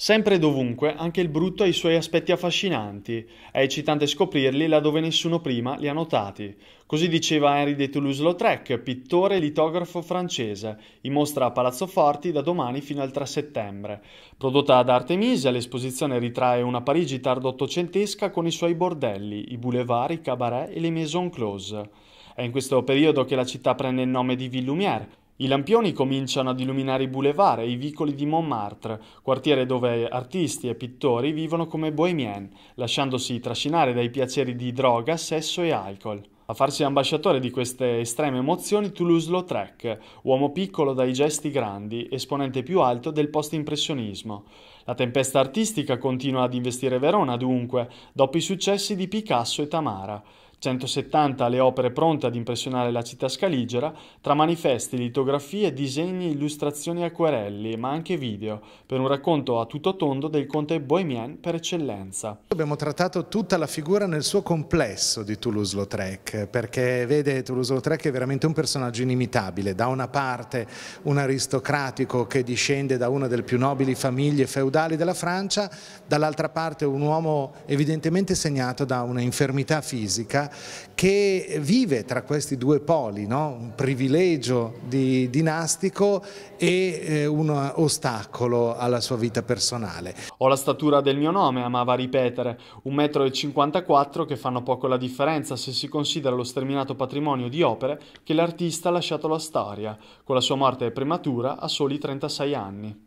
Sempre e dovunque, anche il brutto ha i suoi aspetti affascinanti. È eccitante scoprirli laddove nessuno prima li ha notati. Così diceva Henri de Toulouse-Lautrec, pittore e litografo francese, in mostra a Palazzo Forti da domani fino al 3 settembre. Prodotta ad Artemisia, l'esposizione ritrae una Parigi tardo-ottocentesca con i suoi bordelli, i boulevard, i cabaret e le maison close. È in questo periodo che la città prende il nome di Ville Lumière, i lampioni cominciano ad illuminare i boulevard e i vicoli di Montmartre, quartiere dove artisti e pittori vivono come bohemien, lasciandosi trascinare dai piaceri di droga, sesso e alcol. A farsi ambasciatore di queste estreme emozioni Toulouse-Lautrec, uomo piccolo dai gesti grandi, esponente più alto del post-impressionismo. La tempesta artistica continua ad investire Verona dunque, dopo i successi di Picasso e Tamara. 170 le opere pronte ad impressionare la città scaligera, tra manifesti, litografie, disegni, illustrazioni e acquerelli, ma anche video, per un racconto a tutto tondo del conte Bohemien per eccellenza. Abbiamo trattato tutta la figura nel suo complesso di Toulouse-Lautrec, perché vede Toulouse-Lautrec è veramente un personaggio inimitabile, da una parte un aristocratico che discende da una delle più nobili famiglie feudali della Francia, dall'altra parte un uomo evidentemente segnato da una infermità fisica che vive tra questi due poli, no? un privilegio di, dinastico e eh, un ostacolo alla sua vita personale. Ho la statura del mio nome, amava ripetere, 1,54 m che fanno poco la differenza se si considera lo sterminato patrimonio di opere che l'artista ha lasciato alla storia, con la sua morte prematura a soli 36 anni.